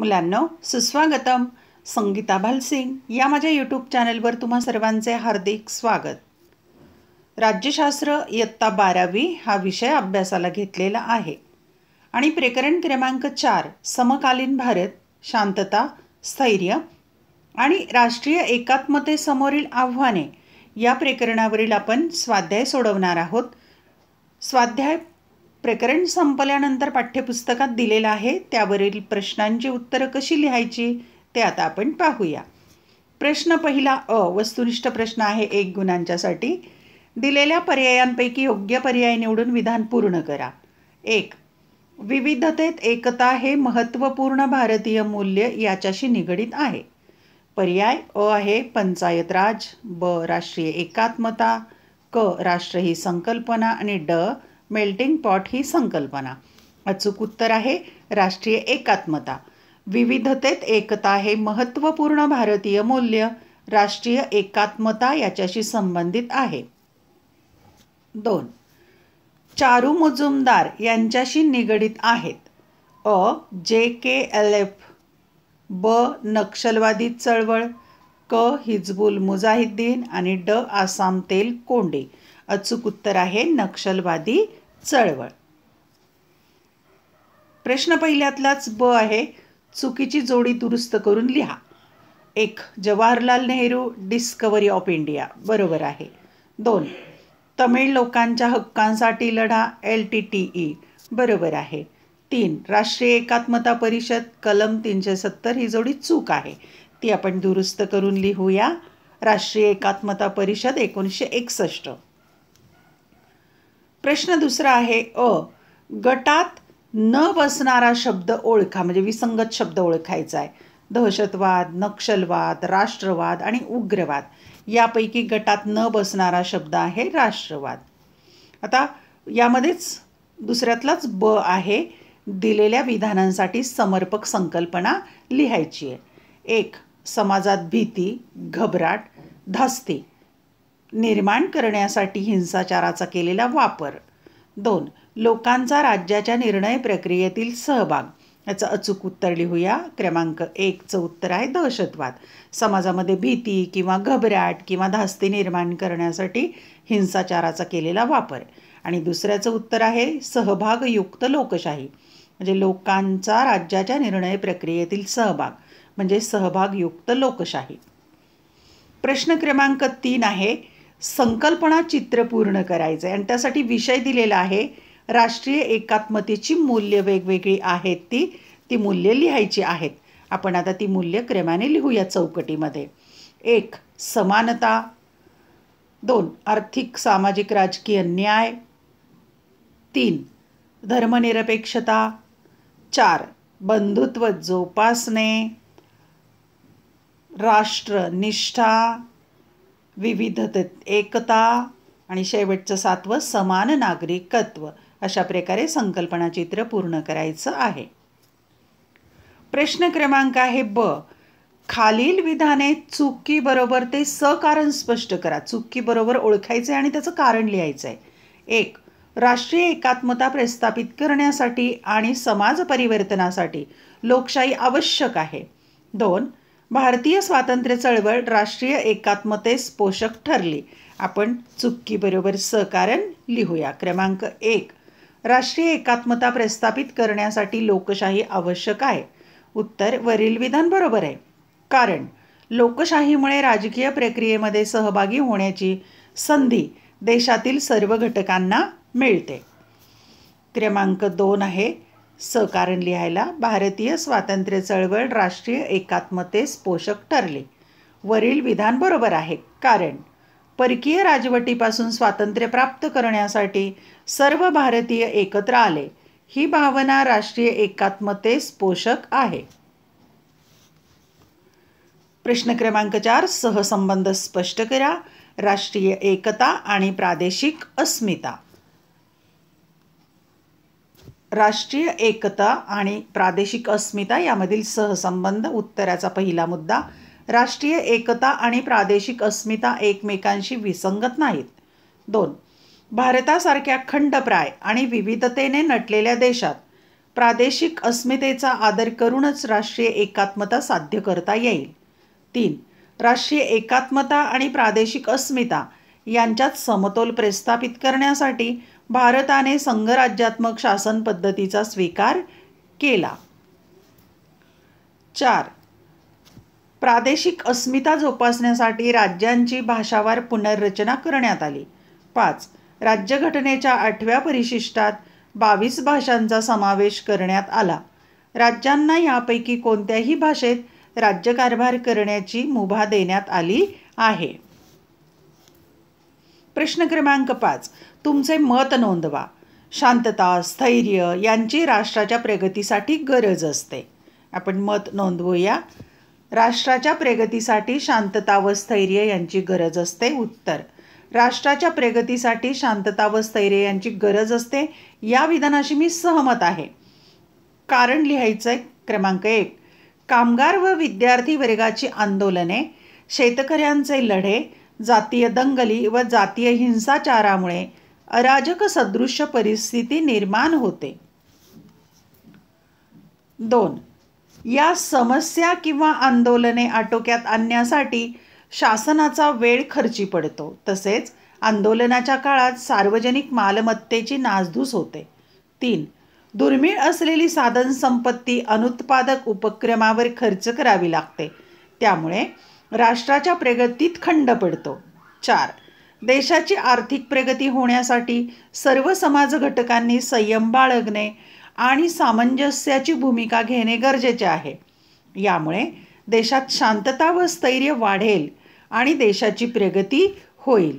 मुलांनो सुस्वागतम संगीता भालसिंग या माझ्या यूट्यूब चॅनलवर तुम्हा सर्वांचे हार्दिक स्वागत राज्यशास्त्र इयत्ता बारावी हा विषय अभ्यासाला घेतलेला आहे आणि प्रकरण क्रमांक चार समकालीन भारत शांतता स्थैर्य आणि राष्ट्रीय एकात्मतेसमोरील आव्हाने या प्रकरणावरील आपण स्वाध्याय सोडवणार आहोत स्वाध्याय प्रकरण संपल्यानंतर पाठ्यपुस्तकात दिलेलं आहे त्यावरील प्रश्नांची उत्तरं कशी लिहायची ते आता आपण पाहूया प्रश्न पहिला अ वस्तुनिष्ठ प्रश्न आहे एक गुणांच्यासाठी दिलेल्या पर्यायांपैकी योग्य पर्याय निवडून विधान पूर्ण करा एक विविधतेत एकता हे महत्त्वपूर्ण भारतीय मूल्य याच्याशी निगडीत आहे पर्याय अ आहे पंचायत राज ब राष्ट्रीय एकात्मता क राष्ट्र ही संकल्पना आणि ड मेल्टिंग पॉट ही संकल्पना अचूक उत्तर आहे राष्ट्रीय एकात्मता विविधतेत एकता हे महत्त्वपूर्ण भारतीय मूल्य राष्ट्रीय एकात्मता याच्याशी संबंधित आहे दोन चारू मुजुमदार यांच्याशी निगडित आहेत अ जे के एल एफ ब नक्षलवादी चळवळ क हिजबुल मुजाहिद्दीन आणि ड आसाम तेल कोंडे अचूक उत्तर आहे नक्षलवादी चळवळ प्रश्न पहिल्यातलाच ब आहे चुकीची जोडी दुरुस्त करून लिहा एक Jawaharlal Nehru discovery of India बरोबर आहे दोन तमिळ लोकांच्या हक्कांसाठी लढा एल टी टी ई बरोबर आहे तीन राष्ट्रीय एकात्मता परिषद कलम तीनशे सत्तर ही जोडी चूक आहे ती आपण दुरुस्त करून लिहूया राष्ट्रीय एकात्मता परिषद एकोणीसशे एकसष्ट प्रश्न दुसरा आहे अ गटात न बसणारा शब्द ओळखा म्हणजे विसंगत शब्द ओळखायचा आहे दहशतवाद नक्षलवाद राष्ट्रवाद आणि उग्रवाद यापैकी गटात न बसणारा शब्द आहे राष्ट्रवाद आता यामध्येच दुसऱ्यातलाच ब आहे दिलेल्या विधानांसाठी समर्पक संकल्पना लिहायची आहे एक समाजात भीती घबराट धास्ती निर्माण करण्यासाठी हिंसाचाराचा केलेला वापर दोन लोकांचा राज्याच्या निर्णय प्रक्रियेतील सहभाग याचं अचूक उत्तर लिहूया क्रमांक एकचं उत्तर आहे दहशतवाद समाजामध्ये भीती किंवा घबराट किंवा धास्ती निर्माण करण्यासाठी हिंसाचाराचा केलेला वापर आणि दुसऱ्याचं उत्तर आहे सहभागयुक्त लोकशाही म्हणजे लोकांचा राज्याच्या निर्णय प्रक्रियेतील सहभाग म्हणजे सहभागयुक्त लोकशाही प्रश्न क्रमांक तीन आहे संकल्पना चित्र पूर्ण करायचं आहे आणि त्यासाठी विषय दिलेला आहे राष्ट्रीय एकात्मतेची मूल्य वेगवेगळी आहेत ती ती मूल्य लिहायची आहेत आपण आता ती मूल्य क्रमाने लिहूया चौकटीमध्ये एक समानता दोन आर्थिक सामाजिक राजकीय न्याय तीन धर्मनिरपेक्षता चार बंधुत्व जोपासणे राष्ट्रनिष्ठा विविधतेत एकता आणि शेवटचं सातवं समान नागरिकत्व अशा प्रकारे संकल्पना चित्र पूर्ण करायचं आहे प्रश्न क्रमांक आहे ब खालील विधाने चुकी बरोबर ते सकारण स्पष्ट करा चुकी ओळखायचं आहे आणि त्याचं कारण लिहायचं आहे एक राष्ट्रीय एकात्मता प्रस्थापित करण्यासाठी आणि समाज परिवर्तनासाठी लोकशाही आवश्यक आहे दोन भारतीय स्वातंत्र्य चळवळ राष्ट्रीय एकात्मतेस पोषक ठरली आपण बरोबर सहकारण लिहूया क्रमांक एक राष्ट्रीय एकात्मता प्रस्थापित करण्यासाठी लोकशाही आवश्यक आहे उत्तर वरील विधान बरोबर आहे कारण लोकशाहीमुळे राजकीय प्रक्रियेमध्ये सहभागी होण्याची संधी देशातील सर्व घटकांना मिळते क्रमांक दोन आहे सकारण लिहायला भारतीय स्वातंत्र्य चळवळ राष्ट्रीय एकात्मतेस पोषक ठरले वरील विधान बरोबर आहे कारण परकीय राजवटीपासून स्वातंत्र्य प्राप्त करण्यासाठी सर्व भारतीय एकत्र आले ही भावना राष्ट्रीय एकात्मतेस पोषक आहे प्रश्न क्रमांक चार सहसंबंध स्पष्ट करा राष्ट्रीय एकता आणि प्रादेशिक अस्मिता राष्ट्रीय एकता आणि प्रादेशिक अस्मिता यामधील सहसंबंध उत्तराचा पहिला मुद्दा राष्ट्रीय एकता आणि प्रादेशिक अस्मिता एकमेकांशी विसंगत नाहीत दोन भारतासारख्या खंडप्राय आणि विविधतेने नटलेल्या देशात प्रादेशिक अस्मितेचा आदर करूनच राष्ट्रीय एकात्मता साध्य करता येईल तीन राष्ट्रीय एकात्मता आणि प्रादेशिक अस्मिता यांच्यात समतोल प्रस्थापित करण्यासाठी भारताने संघराज्यात्मक शासन पद्धतीचा स्वीकार केला चार प्रादेशिक अस्मिता जोपासण्यासाठी राज्यांची भाषावार पुनर्रचना करण्यात आली पाच राज्यघटनेच्या आठव्या परिशिष्टात बावीस भाषांचा समावेश करण्यात आला राज्यांना यापैकी कोणत्याही भाषेत राज्यकारभार करण्याची मुभा देण्यात आली आहे प्रश्न क्रमांक पाच तुमचे मत नोंदवा शांतता स्थैर्य यांची राष्ट्राच्या प्रगतीसाठी गरज असते आपण मत नोंदवूया राष्ट्राच्या प्रगतीसाठी शांतता व स्थैर्य यांची गरज असते उत्तर राष्ट्राच्या प्रगतीसाठी शांतता व स्थैर्य यांची गरज असते या विधानाशी मी सहमत आहे कारण लिहायचं आहे क्रमांक एक कामगार व विद्यार्थी वर्गाची आंदोलने शेतकऱ्यांचे लढे जातीय दंगली व जातीय हिंसाचारामुळे अराजक सदृश्य परिस्थिती निर्माण होते दोन या समस्या किंवा आंदोलने आटोक्यात आणण्यासाठी शासनाचा वेळ खर्ची पडतो तसेच आंदोलनाच्या काळात सार्वजनिक मालमत्तेची नासधूस होते तीन दुर्मिळ असलेली साधनसंपत्ती अनुत्पादक उपक्रमावर खर्च करावी लागते त्यामुळे राष्ट्राच्या प्रगतीत खंड पडतो चार देशाची आर्थिक प्रगती होण्यासाठी सर्व समाज घटकांनी संयम बाळगणे आणि सामंजस्याची भूमिका घेणे गरजेचे आहे यामुळे देशात शांतता व स्थैर्य वाढेल आणि देशाची प्रगती होईल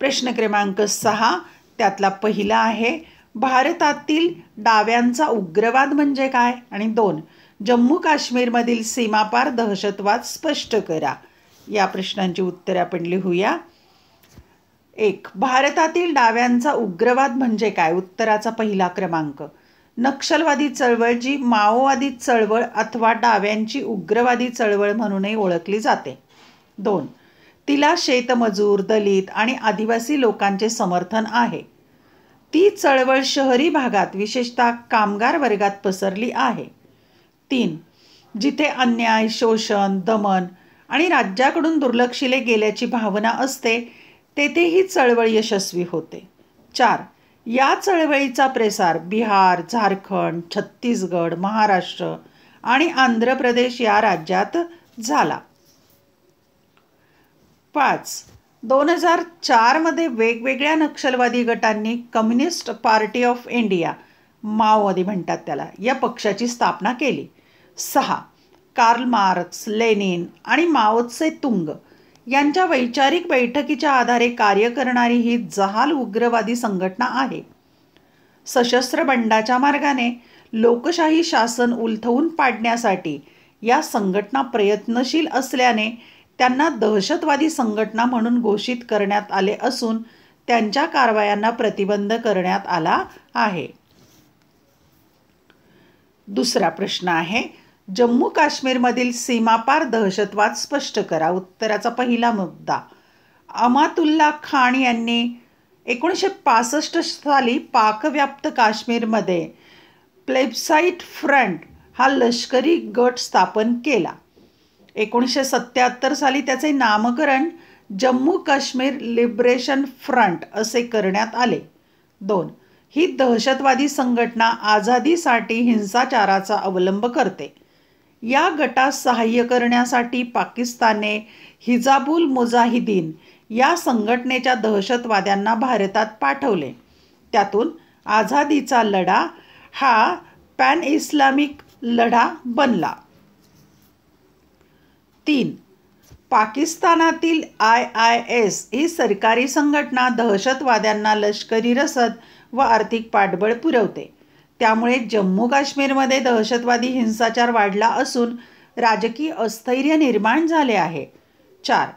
प्रश्न क्रमांक सहा त्यातला पहिला आहे भारतातील डाव्यांचा उग्रवाद म्हणजे काय आणि दोन जम्मू काश्मीरमधील सीमापार दहशतवाद स्पष्ट करा या प्रश्नांची उत्तरे आपण लिहूया एक भारतातील डाव्यांचा उग्रवाद म्हणजे काय उत्तराचा पहिला क्रमांक नक्षलवादी चळवळ जी माओवादी चळवळ अथवा डाव्यांची उग्रवादी चळवळ म्हणूनही ओळखली जाते दोन तिला शेतमजूर दलित आणि आदिवासी लोकांचे समर्थन आहे ती चळवळ शहरी भागात विशेषतः कामगार वर्गात पसरली आहे तीन जिथे अन्याय शोषण दमन आणि राज्याकडून दुर्लक्षिले गेल्याची भावना असते तेथे ही चळवळ यशस्वी होते चार या चळवळीचा प्रसार बिहार झारखंड छत्तीसगड महाराष्ट्र आणि आंध्र प्रदेश या राज्यात झाला पाच दोन हजार चारमध्ये वेगवेगळ्या नक्षलवादी गटांनी कम्युनिस्ट पार्टी ऑफ इंडिया माओवादी म्हणतात त्याला या पक्षाची स्थापना केली सहा कार्ल मार्क्स लेनिन आणि माओत्से तुंग यांच्या वैचारिक बैठकीच्या आधारे कार्य करणारी ही जहाल उग्रवादी संघटना आहे सशस्त्र बंडाच्या मार्गाने लोकशाही शासन उलथवून पाडण्यासाठी या संघटना प्रयत्नशील असल्याने त्यांना दहशतवादी संघटना म्हणून घोषित करण्यात आले असून त्यांच्या कारवायांना प्रतिबंध करण्यात आला आहे दुसरा प्रश्न आहे जम्मू काश्मीरमधील सीमापार दहशतवाद स्पष्ट करा उत्तराचा पहिला मुद्दा अमातुल्ला खान यांनी एकोणीसशे पासष्ट साली पाकव्याप्त काश्मीरमध्ये प्लेबसाईट फ्रंट हा लष्करी गट स्थापन केला एकोणीसशे सत्याहत्तर साली त्याचे नामकरण जम्मू काश्मीर लिबरेशन फ्रंट असे करण्यात आले दोन ही दहशतवादी संघटना आझादीसाठी हिंसाचाराचा अवलंब करते या गटास सहाय्य करण्यासाठी पाकिस्तानने हिजाबुल मुजाहिदीन या संघटनेच्या दहशतवाद्यांना भारतात पाठवले त्यातून आझादीचा लढा हा पॅन इस्लामिक लढा बनला तीन पाकिस्तानातील आय आय एस ही सरकारी संघटना दहशतवाद्यांना लष्करी रसद व आर्थिक पाठबळ पुरवते त्यामुळे जम्मू काश्मीरमध्ये दहशतवादी हिंसाचार वाढला असून राजकीय अस्थैर्य निर्माण झाले आहे चार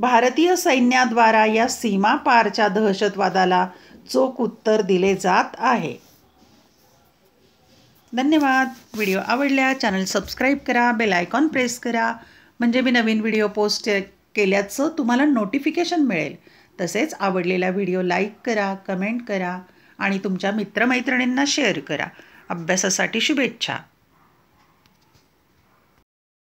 भारतीय सैन्याद्वारा या सीमापारच्या दहशतवादाला चोख उत्तर दिले जात आहे धन्यवाद व्हिडिओ आवडल्या चॅनल सबस्क्राईब करा बेल आयकॉन प्रेस करा म्हणजे मी नवीन व्हिडिओ पोस्ट केल्याचं तुम्हाला नोटिफिकेशन मिळेल तसेच आवडलेला व्हिडिओ लाईक करा कमेंट करा आणि तुमच्या मित्रमैत्रिणींना शेअर करा अभ्यासासाठी शुभेच्छा